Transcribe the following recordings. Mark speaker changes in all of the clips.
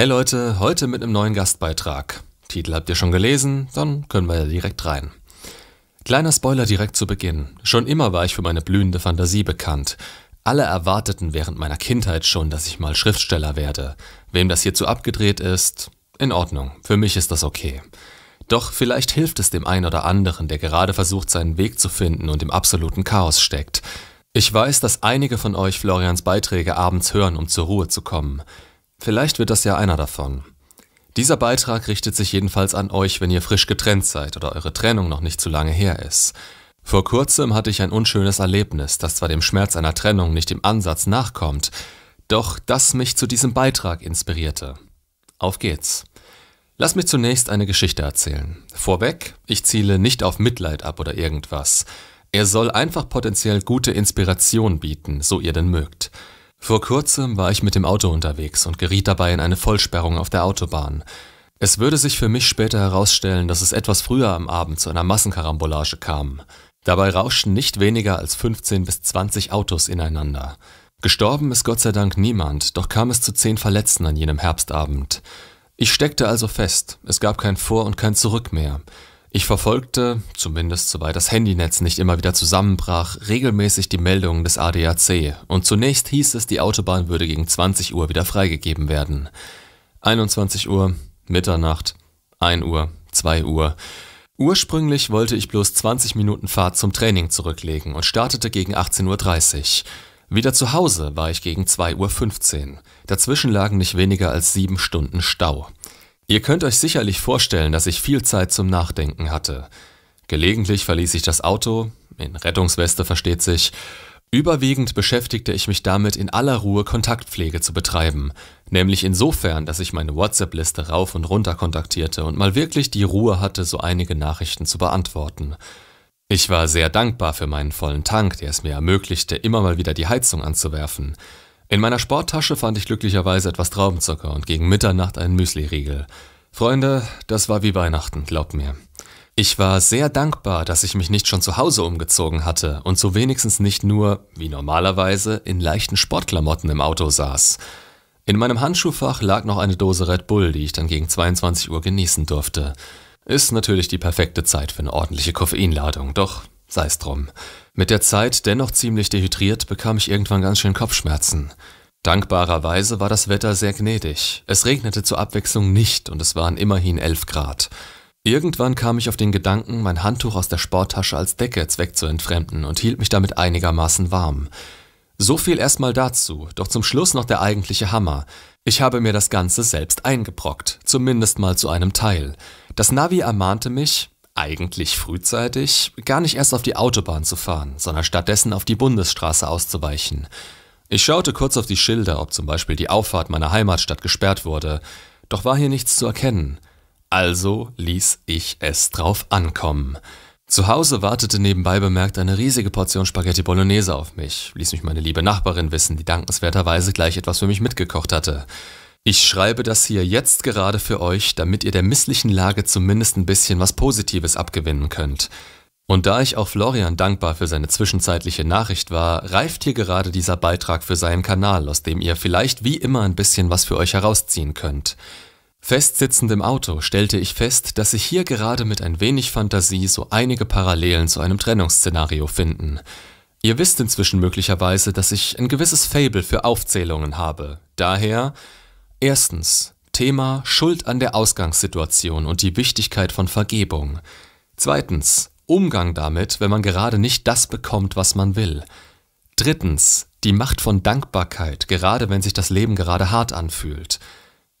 Speaker 1: Hey Leute, heute mit einem neuen Gastbeitrag. Titel habt ihr schon gelesen, dann können wir ja direkt rein. Kleiner Spoiler direkt zu Beginn. Schon immer war ich für meine blühende Fantasie bekannt. Alle erwarteten während meiner Kindheit schon, dass ich mal Schriftsteller werde. Wem das hierzu abgedreht ist, in Ordnung, für mich ist das okay. Doch vielleicht hilft es dem einen oder anderen, der gerade versucht, seinen Weg zu finden und im absoluten Chaos steckt. Ich weiß, dass einige von euch Florians Beiträge abends hören, um zur Ruhe zu kommen. Vielleicht wird das ja einer davon. Dieser Beitrag richtet sich jedenfalls an euch, wenn ihr frisch getrennt seid oder eure Trennung noch nicht zu lange her ist. Vor kurzem hatte ich ein unschönes Erlebnis, das zwar dem Schmerz einer Trennung nicht im Ansatz nachkommt, doch das mich zu diesem Beitrag inspirierte. Auf geht's. Lass mich zunächst eine Geschichte erzählen. Vorweg, ich ziele nicht auf Mitleid ab oder irgendwas. Er soll einfach potenziell gute Inspiration bieten, so ihr denn mögt. Vor kurzem war ich mit dem Auto unterwegs und geriet dabei in eine Vollsperrung auf der Autobahn. Es würde sich für mich später herausstellen, dass es etwas früher am Abend zu einer Massenkarambolage kam. Dabei rauschten nicht weniger als 15 bis 20 Autos ineinander. Gestorben ist Gott sei Dank niemand, doch kam es zu zehn Verletzten an jenem Herbstabend. Ich steckte also fest, es gab kein Vor und kein Zurück mehr. Ich verfolgte, zumindest soweit das Handynetz nicht immer wieder zusammenbrach, regelmäßig die Meldungen des ADAC und zunächst hieß es, die Autobahn würde gegen 20 Uhr wieder freigegeben werden. 21 Uhr, Mitternacht, 1 Uhr, 2 Uhr. Ursprünglich wollte ich bloß 20 Minuten Fahrt zum Training zurücklegen und startete gegen 18.30 Uhr. Wieder zu Hause war ich gegen 2.15 Uhr. Dazwischen lagen nicht weniger als sieben Stunden Stau. Ihr könnt euch sicherlich vorstellen, dass ich viel Zeit zum Nachdenken hatte. Gelegentlich verließ ich das Auto, in Rettungsweste versteht sich. Überwiegend beschäftigte ich mich damit, in aller Ruhe Kontaktpflege zu betreiben, nämlich insofern, dass ich meine WhatsApp-Liste rauf und runter kontaktierte und mal wirklich die Ruhe hatte, so einige Nachrichten zu beantworten. Ich war sehr dankbar für meinen vollen Tank, der es mir ermöglichte, immer mal wieder die Heizung anzuwerfen. In meiner Sporttasche fand ich glücklicherweise etwas Traubenzucker und gegen Mitternacht einen Müsliriegel. Freunde, das war wie Weihnachten, glaubt mir. Ich war sehr dankbar, dass ich mich nicht schon zu Hause umgezogen hatte und so wenigstens nicht nur, wie normalerweise, in leichten Sportklamotten im Auto saß. In meinem Handschuhfach lag noch eine Dose Red Bull, die ich dann gegen 22 Uhr genießen durfte. Ist natürlich die perfekte Zeit für eine ordentliche Koffeinladung, doch Sei's drum. Mit der Zeit, dennoch ziemlich dehydriert, bekam ich irgendwann ganz schön Kopfschmerzen. Dankbarerweise war das Wetter sehr gnädig. Es regnete zur Abwechslung nicht und es waren immerhin 11 Grad. Irgendwann kam ich auf den Gedanken, mein Handtuch aus der Sporttasche als Decke zweckzuentfremden und hielt mich damit einigermaßen warm. So viel erstmal dazu, doch zum Schluss noch der eigentliche Hammer. Ich habe mir das Ganze selbst eingebrockt, zumindest mal zu einem Teil. Das Navi ermahnte mich, eigentlich frühzeitig, gar nicht erst auf die Autobahn zu fahren, sondern stattdessen auf die Bundesstraße auszuweichen. Ich schaute kurz auf die Schilder, ob zum Beispiel die Auffahrt meiner Heimatstadt gesperrt wurde, doch war hier nichts zu erkennen. Also ließ ich es drauf ankommen. Zu Hause wartete nebenbei bemerkt eine riesige Portion Spaghetti Bolognese auf mich, ließ mich meine liebe Nachbarin wissen, die dankenswerterweise gleich etwas für mich mitgekocht hatte. Ich schreibe das hier jetzt gerade für euch, damit ihr der misslichen Lage zumindest ein bisschen was Positives abgewinnen könnt. Und da ich auch Florian dankbar für seine zwischenzeitliche Nachricht war, reift hier gerade dieser Beitrag für seinen Kanal, aus dem ihr vielleicht wie immer ein bisschen was für euch herausziehen könnt. Festsitzend im Auto stellte ich fest, dass sich hier gerade mit ein wenig Fantasie so einige Parallelen zu einem Trennungsszenario finden. Ihr wisst inzwischen möglicherweise, dass ich ein gewisses Fable für Aufzählungen habe. Daher Erstens. Thema Schuld an der Ausgangssituation und die Wichtigkeit von Vergebung. Zweitens. Umgang damit, wenn man gerade nicht das bekommt, was man will. Drittens. Die Macht von Dankbarkeit, gerade wenn sich das Leben gerade hart anfühlt.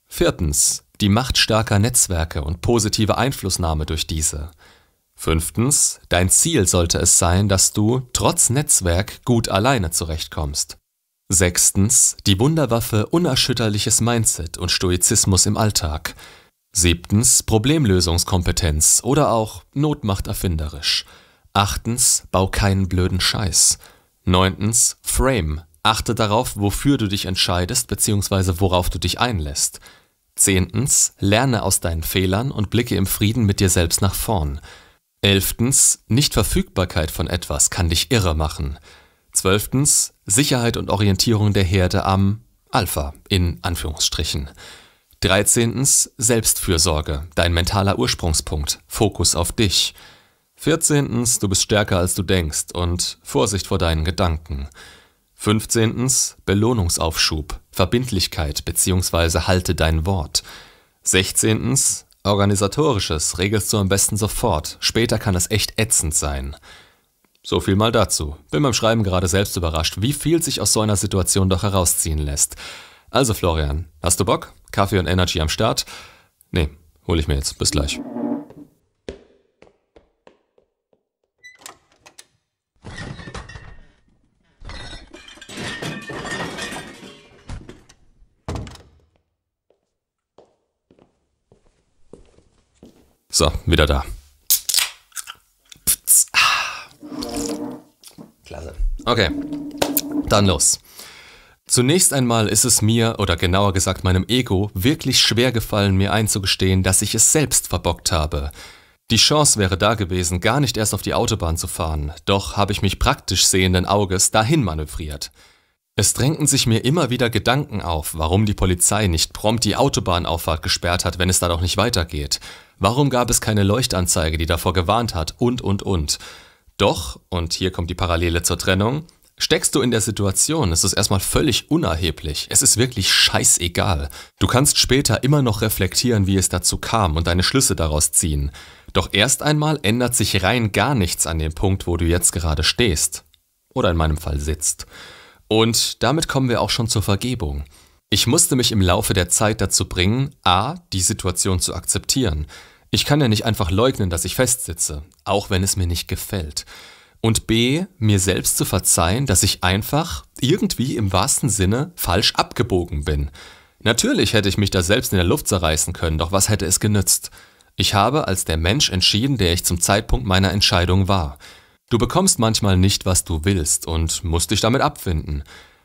Speaker 1: Viertens. Die Macht starker Netzwerke und positive Einflussnahme durch diese. Fünftens, dein Ziel sollte es sein, dass du trotz Netzwerk gut alleine zurechtkommst. Sechstens, die Wunderwaffe unerschütterliches Mindset und Stoizismus im Alltag. Siebtens, Problemlösungskompetenz oder auch Not erfinderisch. Achtens, bau keinen blöden Scheiß. Neuntens, Frame. Achte darauf, wofür du dich entscheidest bzw. worauf du dich einlässt. Zehntens, lerne aus deinen Fehlern und blicke im Frieden mit dir selbst nach vorn. Elftens, Nichtverfügbarkeit von etwas kann dich irre machen. Zwölftens Sicherheit und Orientierung der Herde am Alpha in Anführungsstrichen. Dreizehntens Selbstfürsorge, dein mentaler Ursprungspunkt, Fokus auf dich. Vierzehntens Du bist stärker als du denkst und Vorsicht vor deinen Gedanken. Fünfzehntens Belohnungsaufschub, Verbindlichkeit bzw. halte dein Wort. Sechzehntens Organisatorisches regelst du am besten sofort, später kann es echt ätzend sein. So viel mal dazu. Bin beim Schreiben gerade selbst überrascht, wie viel sich aus so einer Situation doch herausziehen lässt. Also Florian, hast du Bock? Kaffee und Energy am Start? Nee, hole ich mir jetzt. Bis gleich. So, wieder da. Okay, dann los. Zunächst einmal ist es mir, oder genauer gesagt meinem Ego, wirklich schwer gefallen, mir einzugestehen, dass ich es selbst verbockt habe. Die Chance wäre da gewesen, gar nicht erst auf die Autobahn zu fahren, doch habe ich mich praktisch sehenden Auges dahin manövriert. Es drängten sich mir immer wieder Gedanken auf, warum die Polizei nicht prompt die Autobahnauffahrt gesperrt hat, wenn es da doch nicht weitergeht. Warum gab es keine Leuchtanzeige, die davor gewarnt hat und und und. Doch, und hier kommt die Parallele zur Trennung, Steckst du in der Situation, ist es erstmal völlig unerheblich. Es ist wirklich scheißegal. Du kannst später immer noch reflektieren, wie es dazu kam und deine Schlüsse daraus ziehen. Doch erst einmal ändert sich rein gar nichts an dem Punkt, wo du jetzt gerade stehst. Oder in meinem Fall sitzt. Und damit kommen wir auch schon zur Vergebung. Ich musste mich im Laufe der Zeit dazu bringen, a, die Situation zu akzeptieren, ich kann ja nicht einfach leugnen, dass ich festsitze, auch wenn es mir nicht gefällt. Und b, mir selbst zu verzeihen, dass ich einfach irgendwie im wahrsten Sinne falsch abgebogen bin. Natürlich hätte ich mich da selbst in der Luft zerreißen können, doch was hätte es genützt? Ich habe als der Mensch entschieden, der ich zum Zeitpunkt meiner Entscheidung war. Du bekommst manchmal nicht, was du willst und musst dich damit abfinden.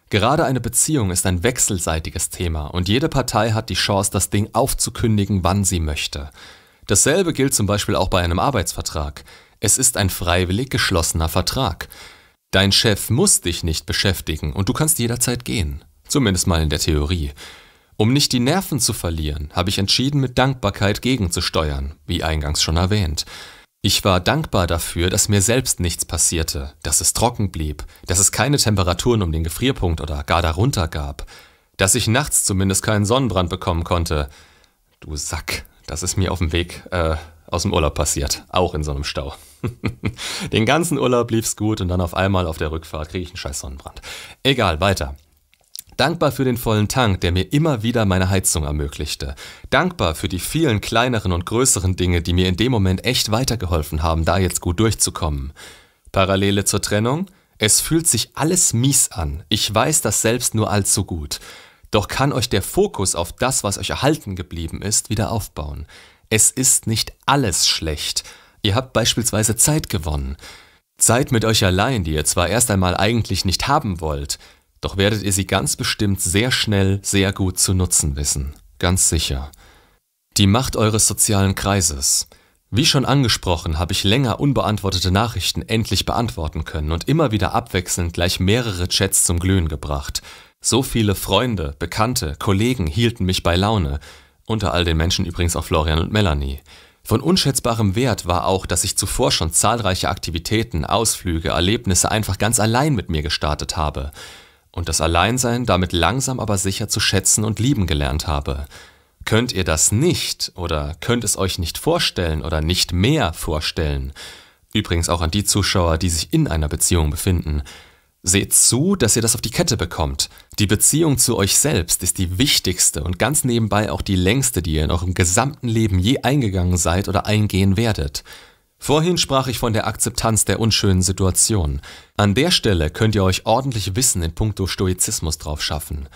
Speaker 1: Gerade eine Beziehung ist ein wechselseitiges Thema und jede Partei hat die Chance, das Ding aufzukündigen, wann sie möchte. Dasselbe gilt zum Beispiel auch bei einem Arbeitsvertrag. Es ist ein freiwillig geschlossener Vertrag. Dein Chef muss dich nicht beschäftigen und du kannst jederzeit gehen. Zumindest mal in der Theorie. Um nicht die Nerven zu verlieren, habe ich entschieden, mit Dankbarkeit gegenzusteuern, wie eingangs schon erwähnt. Ich war dankbar dafür, dass mir selbst nichts passierte, dass es trocken blieb, dass es keine Temperaturen um den Gefrierpunkt oder gar darunter gab, dass ich nachts zumindest keinen Sonnenbrand bekommen konnte. Du Sack, das ist mir auf dem Weg äh, aus dem Urlaub passiert, auch in so einem Stau. Den ganzen Urlaub lief's gut und dann auf einmal auf der Rückfahrt kriege ich einen scheiß Sonnenbrand. Egal, weiter. Dankbar für den vollen Tank, der mir immer wieder meine Heizung ermöglichte. Dankbar für die vielen kleineren und größeren Dinge, die mir in dem Moment echt weitergeholfen haben, da jetzt gut durchzukommen. Parallele zur Trennung? Es fühlt sich alles mies an. Ich weiß das selbst nur allzu gut doch kann euch der Fokus auf das, was euch erhalten geblieben ist, wieder aufbauen. Es ist nicht alles schlecht. Ihr habt beispielsweise Zeit gewonnen. Zeit mit euch allein, die ihr zwar erst einmal eigentlich nicht haben wollt, doch werdet ihr sie ganz bestimmt sehr schnell, sehr gut zu nutzen wissen. Ganz sicher. Die Macht eures sozialen Kreises. Wie schon angesprochen, habe ich länger unbeantwortete Nachrichten endlich beantworten können und immer wieder abwechselnd gleich mehrere Chats zum Glühen gebracht. So viele Freunde, Bekannte, Kollegen hielten mich bei Laune, unter all den Menschen übrigens auch Florian und Melanie. Von unschätzbarem Wert war auch, dass ich zuvor schon zahlreiche Aktivitäten, Ausflüge, Erlebnisse einfach ganz allein mit mir gestartet habe und das Alleinsein damit langsam aber sicher zu schätzen und lieben gelernt habe. Könnt ihr das nicht oder könnt es euch nicht vorstellen oder nicht mehr vorstellen? Übrigens auch an die Zuschauer, die sich in einer Beziehung befinden. Seht zu, dass ihr das auf die Kette bekommt. Die Beziehung zu euch selbst ist die wichtigste und ganz nebenbei auch die längste, die ihr in eurem gesamten Leben je eingegangen seid oder eingehen werdet. Vorhin sprach ich von der Akzeptanz der unschönen Situation. An der Stelle könnt ihr euch ordentlich Wissen in puncto Stoizismus drauf schaffen.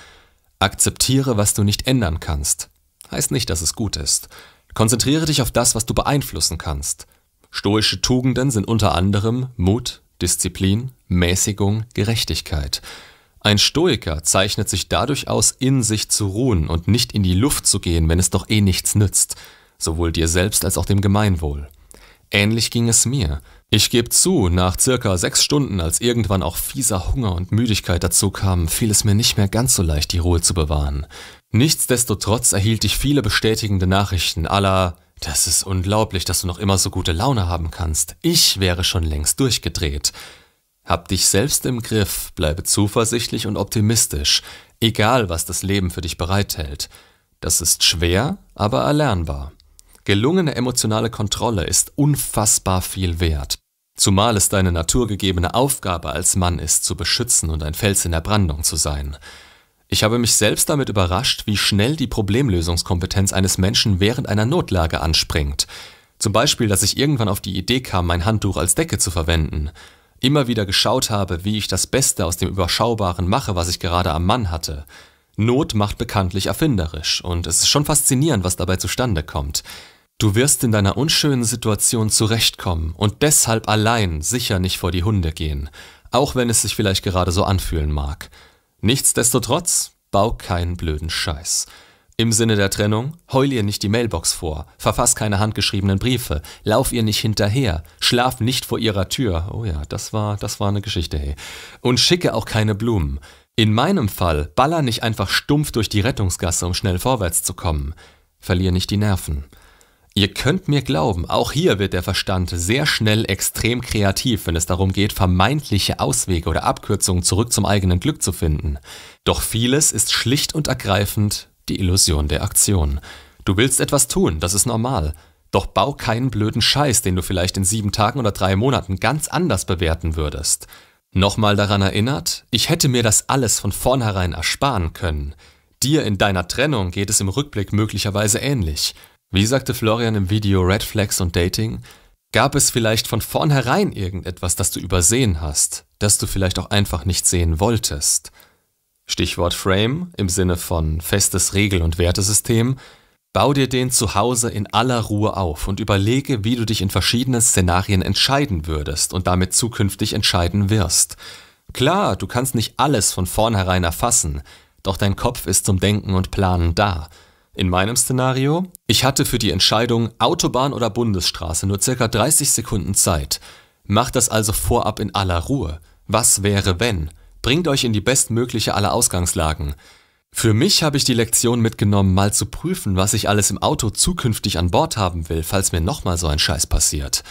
Speaker 1: Akzeptiere, was du nicht ändern kannst. Heißt nicht, dass es gut ist. Konzentriere dich auf das, was du beeinflussen kannst. Stoische Tugenden sind unter anderem Mut, Disziplin, Mäßigung, Gerechtigkeit. Ein Stoiker zeichnet sich dadurch aus, in sich zu ruhen und nicht in die Luft zu gehen, wenn es doch eh nichts nützt, sowohl dir selbst als auch dem Gemeinwohl. Ähnlich ging es mir. Ich gebe zu, nach circa sechs Stunden, als irgendwann auch fieser Hunger und Müdigkeit dazu kamen, fiel es mir nicht mehr ganz so leicht, die Ruhe zu bewahren. Nichtsdestotrotz erhielt ich viele bestätigende Nachrichten aller das ist unglaublich, dass du noch immer so gute Laune haben kannst. Ich wäre schon längst durchgedreht. Hab dich selbst im Griff, bleibe zuversichtlich und optimistisch, egal was das Leben für dich bereithält. Das ist schwer, aber erlernbar. Gelungene emotionale Kontrolle ist unfassbar viel wert. Zumal es deine naturgegebene Aufgabe als Mann ist, zu beschützen und ein Fels in der Brandung zu sein. Ich habe mich selbst damit überrascht, wie schnell die Problemlösungskompetenz eines Menschen während einer Notlage anspringt. Zum Beispiel, dass ich irgendwann auf die Idee kam, mein Handtuch als Decke zu verwenden immer wieder geschaut habe, wie ich das Beste aus dem Überschaubaren mache, was ich gerade am Mann hatte. Not macht bekanntlich erfinderisch, und es ist schon faszinierend, was dabei zustande kommt. Du wirst in deiner unschönen Situation zurechtkommen und deshalb allein sicher nicht vor die Hunde gehen, auch wenn es sich vielleicht gerade so anfühlen mag. Nichtsdestotrotz, bau keinen blöden Scheiß. Im Sinne der Trennung, heul ihr nicht die Mailbox vor, verfass keine handgeschriebenen Briefe, lauf ihr nicht hinterher, schlaf nicht vor ihrer Tür. Oh ja, das war, das war eine Geschichte, hey. Und schicke auch keine Blumen. In meinem Fall, baller nicht einfach stumpf durch die Rettungsgasse, um schnell vorwärts zu kommen. Verlier nicht die Nerven. Ihr könnt mir glauben, auch hier wird der Verstand sehr schnell extrem kreativ, wenn es darum geht, vermeintliche Auswege oder Abkürzungen zurück zum eigenen Glück zu finden. Doch vieles ist schlicht und ergreifend die Illusion der Aktion. Du willst etwas tun, das ist normal. Doch bau keinen blöden Scheiß, den du vielleicht in sieben Tagen oder drei Monaten ganz anders bewerten würdest. Nochmal daran erinnert, ich hätte mir das alles von vornherein ersparen können. Dir in deiner Trennung geht es im Rückblick möglicherweise ähnlich. Wie sagte Florian im Video Red Flags und Dating, gab es vielleicht von vornherein irgendetwas, das du übersehen hast, das du vielleicht auch einfach nicht sehen wolltest. Stichwort Frame im Sinne von festes Regel- und Wertesystem, bau dir den zu Hause in aller Ruhe auf und überlege, wie du dich in verschiedenen Szenarien entscheiden würdest und damit zukünftig entscheiden wirst. Klar, du kannst nicht alles von vornherein erfassen, doch dein Kopf ist zum Denken und Planen da. In meinem Szenario, ich hatte für die Entscheidung Autobahn oder Bundesstraße nur circa 30 Sekunden Zeit. Mach das also vorab in aller Ruhe. Was wäre wenn? Bringt euch in die bestmögliche aller Ausgangslagen. Für mich habe ich die Lektion mitgenommen, mal zu prüfen, was ich alles im Auto zukünftig an Bord haben will, falls mir nochmal so ein Scheiß passiert.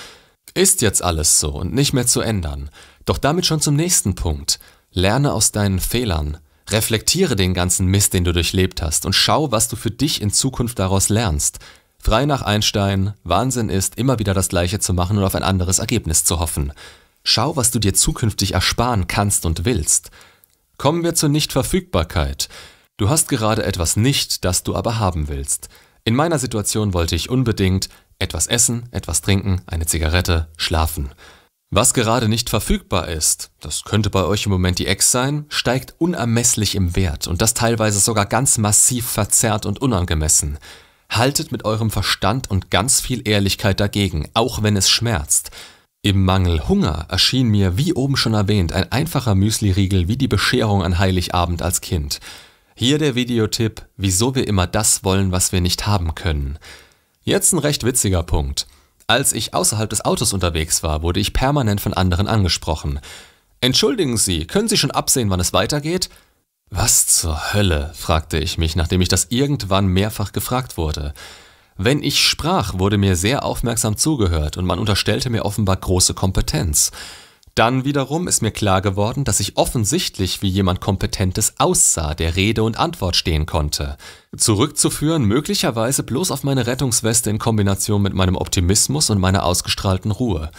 Speaker 1: Ist jetzt alles so und nicht mehr zu ändern. Doch damit schon zum nächsten Punkt. Lerne aus deinen Fehlern. Reflektiere den ganzen Mist, den du durchlebt hast und schau, was du für dich in Zukunft daraus lernst. Frei nach Einstein, Wahnsinn ist, immer wieder das Gleiche zu machen und auf ein anderes Ergebnis zu hoffen. Schau, was du dir zukünftig ersparen kannst und willst. Kommen wir zur Nichtverfügbarkeit. Du hast gerade etwas nicht, das du aber haben willst. In meiner Situation wollte ich unbedingt etwas essen, etwas trinken, eine Zigarette, schlafen. Was gerade nicht verfügbar ist, das könnte bei euch im Moment die Ex sein, steigt unermesslich im Wert und das teilweise sogar ganz massiv verzerrt und unangemessen. Haltet mit eurem Verstand und ganz viel Ehrlichkeit dagegen, auch wenn es schmerzt. Im Mangel Hunger erschien mir, wie oben schon erwähnt, ein einfacher Müsliriegel wie die Bescherung an Heiligabend als Kind. Hier der Videotipp, wieso wir immer das wollen, was wir nicht haben können. Jetzt ein recht witziger Punkt. Als ich außerhalb des Autos unterwegs war, wurde ich permanent von anderen angesprochen. Entschuldigen Sie, können Sie schon absehen, wann es weitergeht? Was zur Hölle? fragte ich mich, nachdem ich das irgendwann mehrfach gefragt wurde. Wenn ich sprach, wurde mir sehr aufmerksam zugehört und man unterstellte mir offenbar große Kompetenz. Dann wiederum ist mir klar geworden, dass ich offensichtlich wie jemand Kompetentes aussah, der Rede und Antwort stehen konnte. Zurückzuführen möglicherweise bloß auf meine Rettungsweste in Kombination mit meinem Optimismus und meiner ausgestrahlten Ruhe.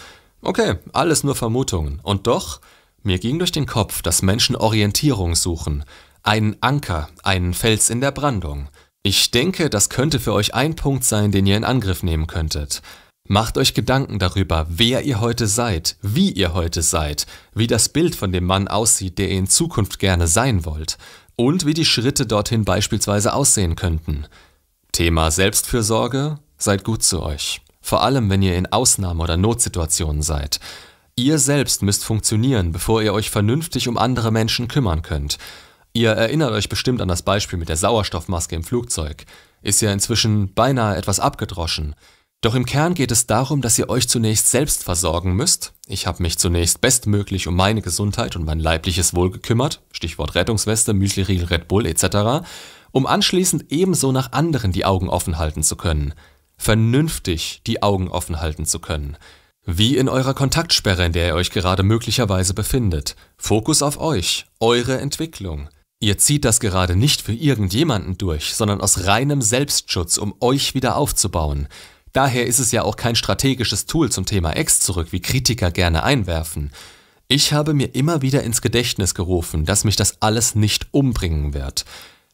Speaker 1: Okay, alles nur Vermutungen. Und doch, mir ging durch den Kopf, dass Menschen Orientierung suchen, einen Anker, einen Fels in der Brandung. Ich denke, das könnte für euch ein Punkt sein, den ihr in Angriff nehmen könntet. Macht euch Gedanken darüber, wer ihr heute seid, wie ihr heute seid, wie das Bild von dem Mann aussieht, der ihr in Zukunft gerne sein wollt, und wie die Schritte dorthin beispielsweise aussehen könnten. Thema Selbstfürsorge, seid gut zu euch, vor allem wenn ihr in Ausnahme- oder Notsituationen seid. Ihr selbst müsst funktionieren, bevor ihr euch vernünftig um andere Menschen kümmern könnt. Ihr erinnert euch bestimmt an das Beispiel mit der Sauerstoffmaske im Flugzeug. Ist ja inzwischen beinahe etwas abgedroschen. Doch im Kern geht es darum, dass ihr euch zunächst selbst versorgen müsst. Ich habe mich zunächst bestmöglich um meine Gesundheit und mein leibliches Wohl gekümmert, Stichwort Rettungsweste, Müsliriegel, Red Bull etc., um anschließend ebenso nach anderen die Augen offen halten zu können. Vernünftig die Augen offen halten zu können. Wie in eurer Kontaktsperre, in der ihr euch gerade möglicherweise befindet. Fokus auf euch, eure Entwicklung. Ihr zieht das gerade nicht für irgendjemanden durch, sondern aus reinem Selbstschutz, um euch wieder aufzubauen. Daher ist es ja auch kein strategisches Tool zum Thema Ex zurück, wie Kritiker gerne einwerfen. Ich habe mir immer wieder ins Gedächtnis gerufen, dass mich das alles nicht umbringen wird,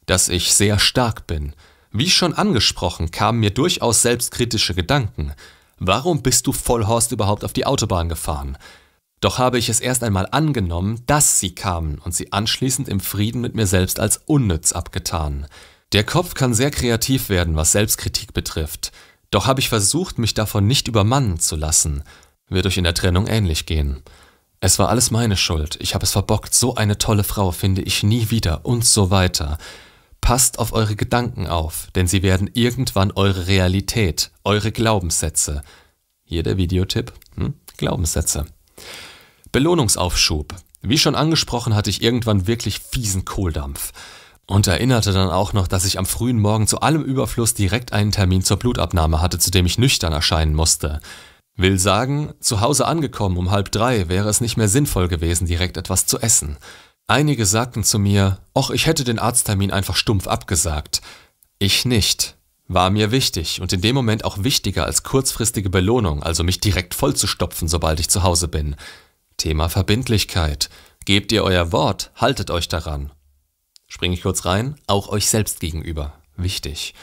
Speaker 1: dass ich sehr stark bin. Wie schon angesprochen, kamen mir durchaus selbstkritische Gedanken. Warum bist du Vollhorst überhaupt auf die Autobahn gefahren? Doch habe ich es erst einmal angenommen, dass sie kamen und sie anschließend im Frieden mit mir selbst als unnütz abgetan. Der Kopf kann sehr kreativ werden, was Selbstkritik betrifft. Doch habe ich versucht, mich davon nicht übermannen zu lassen. Wird euch in der Trennung ähnlich gehen. Es war alles meine Schuld. Ich habe es verbockt. So eine tolle Frau finde ich nie wieder und so weiter. Passt auf eure Gedanken auf, denn sie werden irgendwann eure Realität, eure Glaubenssätze. Hier der Videotipp, hm? Glaubenssätze. Belohnungsaufschub. Wie schon angesprochen, hatte ich irgendwann wirklich fiesen Kohldampf und erinnerte dann auch noch, dass ich am frühen Morgen zu allem Überfluss direkt einen Termin zur Blutabnahme hatte, zu dem ich nüchtern erscheinen musste. Will sagen, zu Hause angekommen um halb drei wäre es nicht mehr sinnvoll gewesen, direkt etwas zu essen. Einige sagten zu mir, och, ich hätte den Arzttermin einfach stumpf abgesagt. Ich nicht. War mir wichtig und in dem Moment auch wichtiger als kurzfristige Belohnung, also mich direkt vollzustopfen, sobald ich zu Hause bin. Thema Verbindlichkeit. Gebt ihr euer Wort, haltet euch daran. Springe ich kurz rein, auch euch selbst gegenüber. Wichtig.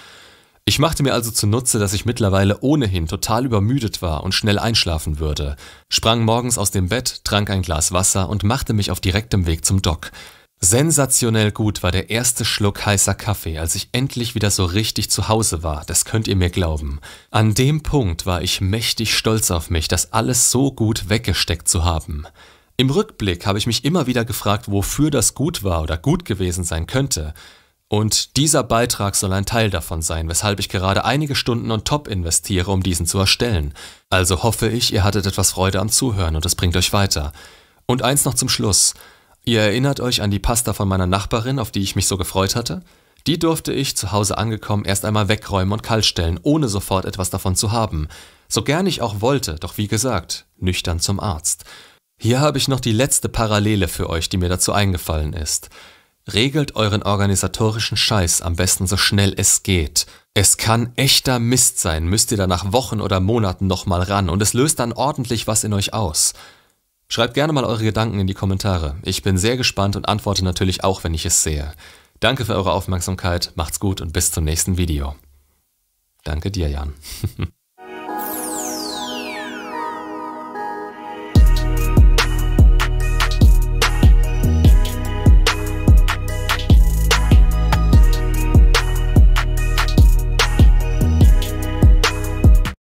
Speaker 1: Ich machte mir also zunutze, dass ich mittlerweile ohnehin total übermüdet war und schnell einschlafen würde, sprang morgens aus dem Bett, trank ein Glas Wasser und machte mich auf direktem Weg zum Dock. Sensationell gut war der erste Schluck heißer Kaffee, als ich endlich wieder so richtig zu Hause war, das könnt ihr mir glauben. An dem Punkt war ich mächtig stolz auf mich, das alles so gut weggesteckt zu haben. Im Rückblick habe ich mich immer wieder gefragt, wofür das gut war oder gut gewesen sein könnte. Und dieser Beitrag soll ein Teil davon sein, weshalb ich gerade einige Stunden und top investiere, um diesen zu erstellen. Also hoffe ich, ihr hattet etwas Freude am Zuhören und es bringt euch weiter. Und eins noch zum Schluss. Ihr erinnert euch an die Pasta von meiner Nachbarin, auf die ich mich so gefreut hatte? Die durfte ich, zu Hause angekommen, erst einmal wegräumen und kaltstellen, ohne sofort etwas davon zu haben. So gern ich auch wollte, doch wie gesagt, nüchtern zum Arzt. Hier habe ich noch die letzte Parallele für euch, die mir dazu eingefallen ist. Regelt euren organisatorischen Scheiß am besten so schnell es geht. Es kann echter Mist sein, müsst ihr da nach Wochen oder Monaten nochmal ran und es löst dann ordentlich was in euch aus. Schreibt gerne mal eure Gedanken in die Kommentare. Ich bin sehr gespannt und antworte natürlich auch, wenn ich es sehe. Danke für eure Aufmerksamkeit, macht's gut und bis zum nächsten Video. Danke dir, Jan.